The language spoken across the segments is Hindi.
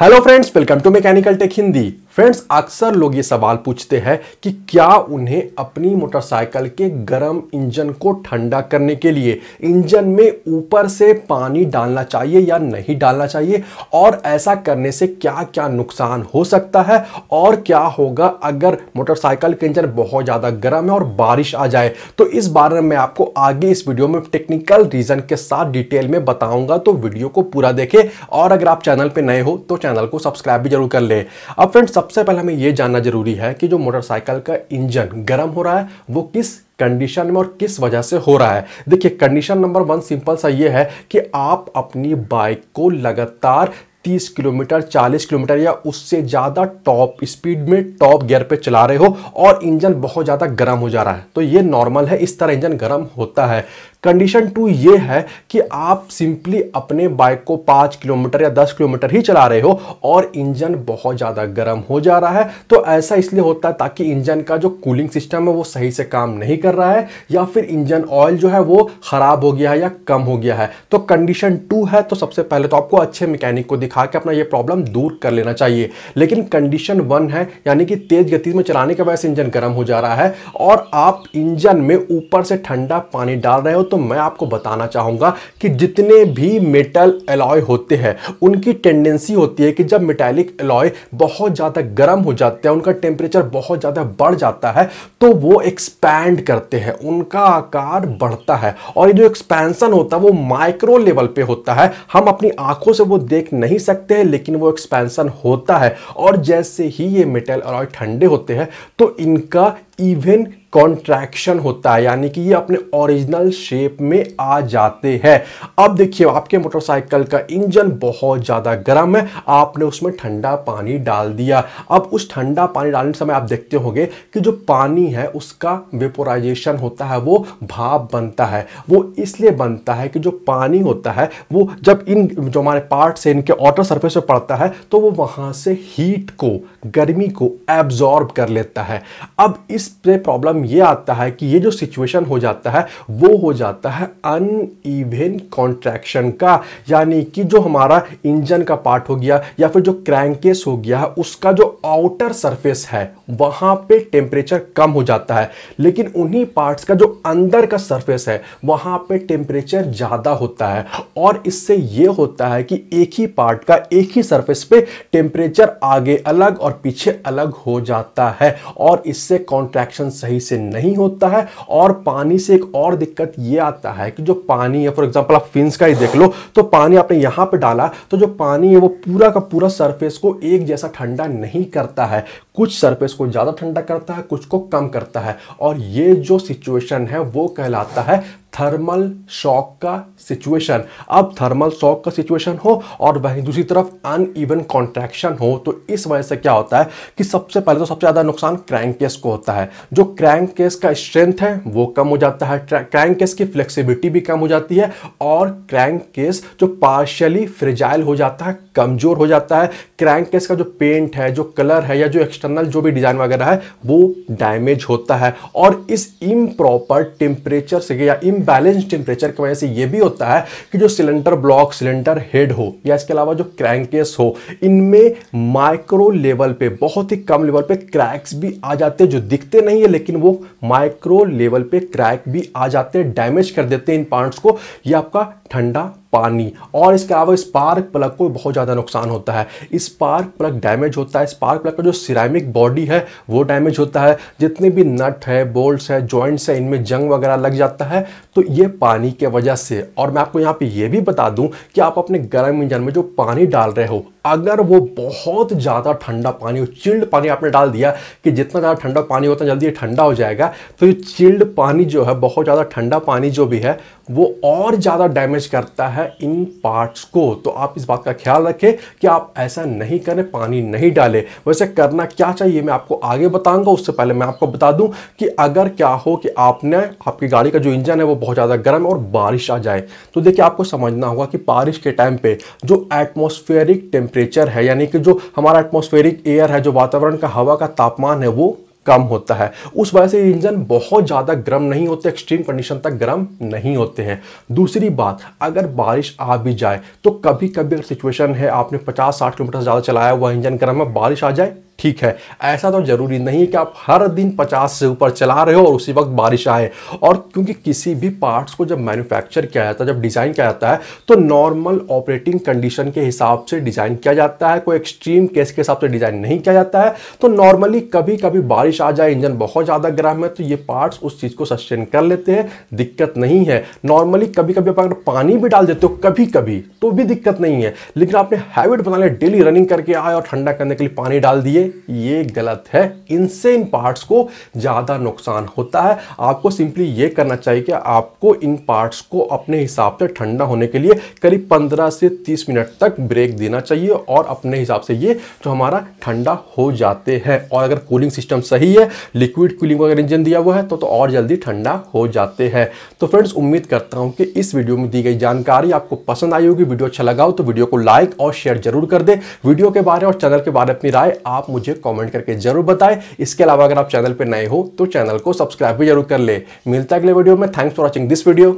hello friends welcome to mechanical tech Hindi friends अक्सर लोग ये सवाल पूछते हैं कि क्या उन्हें अपनी मोटरसाइकिल के गर्म इंजन को ठंडा करने के लिए इंजन में ऊपर से पानी डालना चाहिए या नहीं डालना चाहिए और ऐसा करने से क्या क्या नुकसान हो सकता है और क्या होगा अगर मोटरसाइकिल के इंजन बहुत ज़्यादा गर्म है और बारिश आ जाए तो इस बारे में मैं आपको आगे इस वीडियो में टेक्निकल रीज़न के साथ डिटेल में बताऊँगा तो वीडियो को पूरा देखें और अगर आप चैनल पर नए हो तो चैनल को सब्सक्राइब भी जरूर कर लें अब फ्रेंड्स सबसे पहले हमें यह जानना जरूरी है कि जो मोटरसाइकिल का इंजन गर्म हो रहा है वो किस कंडीशन में और किस वजह से हो रहा है देखिए कंडीशन नंबर वन सिंपल सा ये है कि आप अपनी बाइक को लगातार 30 किलोमीटर 40 किलोमीटर या उससे ज़्यादा टॉप स्पीड में टॉप गियर पे चला रहे हो और इंजन बहुत ज़्यादा गर्म हो जा रहा है तो ये नॉर्मल है इस तरह इंजन गर्म होता है कंडीशन टू ये है कि आप सिंपली अपने बाइक को पाँच किलोमीटर या दस किलोमीटर ही चला रहे हो और इंजन बहुत ज़्यादा गर्म हो जा रहा है तो ऐसा इसलिए होता है ताकि इंजन का जो कूलिंग सिस्टम है वो सही से काम नहीं कर रहा है या फिर इंजन ऑयल जो है वो ख़राब हो गया है या कम हो गया है तो कंडीशन टू है तो सबसे पहले तो आपको अच्छे मैकेनिक को दिखा के अपना ये प्रॉब्लम दूर कर लेना चाहिए लेकिन कंडीशन वन है यानी कि तेज़ गति में चलाने की वजह से इंजन गर्म हो जा रहा है और आप इंजन में ऊपर से ठंडा पानी डाल रहे हो तो तो मैं आपको बताना चाहूँगा कि जितने भी मेटल एलॉय होते हैं उनकी टेंडेंसी होती है कि जब मेटेलिक एलॉय बहुत ज़्यादा गर्म हो जाते हैं उनका टेम्परेचर बहुत ज़्यादा बढ़ जाता है तो वो एक्सपैंड करते हैं उनका आकार बढ़ता है और ये जो एक्सपेंसन होता है वो माइक्रो लेवल पे होता है हम अपनी आंखों से वो देख नहीं सकते हैं लेकिन वो एक्सपेंसन होता है और जैसे ही ये मेटल एलॉय ठंडे होते हैं तो इनका इवन कॉन्ट्रैक्शन होता है यानी कि ये अपने ओरिजिनल शेप में आ जाते हैं अब देखिए आपके मोटरसाइकिल का इंजन बहुत ज़्यादा गर्म है आपने उसमें ठंडा पानी डाल दिया अब उस ठंडा पानी डालने समय आप देखते होंगे कि जो पानी है उसका वेपोराइजेशन होता है वो भाप बनता है वो इसलिए बनता है कि जो पानी होता है वो जब इन जो हमारे पार्ट से इनके वाटर सर्फेस पर पड़ता है तो वो वहाँ से हीट को गर्मी को एब्जॉर्ब कर लेता है अब इस प्रॉब्लम ये आता है कि ये जो सिचुएशन हो जाता है वो हो जाता है अन ईवन कॉन्ट्रैक्शन का यानी कि जो हमारा इंजन का पार्ट हो गया या फिर जो क्रैंकेस हो गया है उसका जो आउटर सरफेस है वहाँ पे टेम्परेचर कम हो जाता है लेकिन उन्हीं पार्ट्स का जो अंदर का सरफेस है वहाँ पे टेम्परेचर ज़्यादा होता है और इससे ये होता है कि एक ही पार्ट का एक ही सरफेस पे टेम्परेचर आगे अलग और पीछे अलग हो जाता है और इससे कॉन्ट्रैक्शन सही से से नहीं होता है और पानी से एक और दिक्कत ये आता है कि जो पानी है फॉर एग्जाम्पल आप फिंस का ही देख लो तो पानी आपने यहाँ पर डाला तो जो पानी है वो पूरा का पूरा सरफेस को एक जैसा ठंडा नहीं करता है कुछ सरफेस को ज़्यादा ठंडा करता है कुछ को कम करता है और ये जो सिचुएशन है वो कहलाता है थर्मल शॉक का सिचुएशन अब थर्मल शॉक का सिचुएशन हो और वहीं दूसरी तरफ अन ईवन कॉन्ट्रैक्शन हो तो इस वजह से क्या होता है कि सबसे पहले तो सबसे ज़्यादा नुकसान क्रैंक केस को होता है जो क्रैंक केस का स्ट्रेंथ है वो कम हो जाता है क्रैंक केस की फ्लेक्सिबिलिटी भी कम हो जाती है और क्रैंक केस जो पार्शियली फ्रिजाइल हो जाता है कमज़ोर हो जाता है क्रैंक केस का जो पेंट है जो कलर है या जो एक्सटर्नल जो भी डिज़ाइन वगैरह है वो डैमेज होता है और इस इम्प्रॉपर टेम्परेचर से या इम इम्बैलेंस टेम्परेचर की वजह से यह भी होता है कि जो सिलेंडर ब्लॉक सिलेंडर हेड हो या इसके अलावा जो क्रैंकेस हो इनमें माइक्रो लेवल पे बहुत ही कम लेवल पे क्रैक्स भी आ जाते हैं जो दिखते नहीं है लेकिन वो माइक्रो लेवल पे क्रैक भी आ जाते हैं डैमेज कर देते हैं इन पार्ट्स को ये आपका ठंडा पानी और इसके अलावा स्पार्क प्लग को बहुत ज़्यादा नुकसान होता है स्पार्क प्लग डैमेज होता है स्पार्क प्लग का जो सिरामिक बॉडी है वो डैमेज होता है जितने भी नट है बोल्ट्स है जॉइंट्स है इनमें जंग वगैरह लग जाता है तो ये पानी के वजह से और मैं आपको यहाँ पे ये भी बता दूँ कि आप अपने गर्म इंजन में जो पानी डाल रहे हो अगर वो बहुत ज़्यादा ठंडा पानी हो चिल्ड पानी आपने डाल दिया कि जितना ज़्यादा ठंडा पानी होता है जल्दी ठंडा हो जाएगा तो ये चिल्ड पानी जो है बहुत ज़्यादा ठंडा पानी जो भी है वो और ज़्यादा डैमेज करता है है इन पार्ट्स को तो आप इस बात का ख्याल रखें कि आप ऐसा नहीं करें पानी नहीं डालें वैसे करना क्या चाहिए मैं आपको आगे बताऊंगा उससे पहले मैं आपको बता दूं कि अगर क्या हो कि आपने आपकी गाड़ी का जो इंजन है वो बहुत ज़्यादा गर्म है और बारिश आ जाए तो देखिए आपको समझना होगा कि बारिश के टाइम पर जो एटमोस्फेरिक टेम्परेचर है यानी कि जो हमारा एटमोस्फेयरिक एयर है जो वातावरण का हवा का तापमान है वो कम होता है उस वजह से इंजन बहुत ज़्यादा गर्म नहीं होते एक्सट्रीम कंडीशन तक गर्म नहीं होते हैं दूसरी बात अगर बारिश आ भी जाए तो कभी कभी अगर सिचुएशन है आपने 50-60 किलोमीटर से ज़्यादा चलाया हुआ इंजन गर्म है बारिश आ जाए ठीक है ऐसा तो ज़रूरी नहीं है कि आप हर दिन 50 से ऊपर चला रहे हो और उसी वक्त बारिश आए और क्योंकि किसी भी पार्ट्स को जब मैन्युफैक्चर किया जाता है जब डिज़ाइन किया जाता है तो नॉर्मल ऑपरेटिंग कंडीशन के हिसाब से डिज़ाइन किया जाता है कोई एक्सट्रीम केस के हिसाब से डिज़ाइन नहीं किया जाता है तो नॉर्मली कभी कभी बारिश आ जाए इंजन बहुत ज़्यादा गर्म है तो ये पार्ट्स उस चीज़ को सस्टेन कर लेते हैं दिक्कत नहीं है नॉर्मली कभी कभी आप अगर पानी भी डाल देते हो कभी कभी तो भी दिक्कत नहीं है लेकिन आपने हैबिट बना लिया डेली रनिंग करके आए और ठंडा करने के लिए पानी डाल दिए ये गलत है इनसे इन पार्ट्स को ज़्यादा नुकसान होता है आपको सिंपली ये करना चाहिए कि आपको इन पार्ट्स को अपने हिसाब से ठंडा होने के लिए करीब 15 से 30 मिनट तक ब्रेक देना चाहिए और अपने हिसाब से ये जो हमारा ठंडा हो जाते हैं और अगर कूलिंग सिस्टम सही है लिक्विड कूलिंग अगर इंजन दिया हुआ है तो, तो और जल्दी ठंडा हो जाते हैं तो फ्रेंड्स उम्मीद करता हूँ कि इस वीडियो में दी गई जानकारी आपको पसंद आई होगी वीडियो अच्छा लगा हो तो वीडियो को लाइक और शेयर जरूर कर दे वीडियो के बारे और चैनल के बारे में अपनी राय आप मुझे कमेंट करके जरूर बताएं इसके अलावा अगर आप चैनल पर नए हो तो चैनल को सब्सक्राइब भी जरूर कर ले मिलता है अगले वीडियो में thanks for watching this video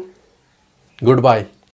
good bye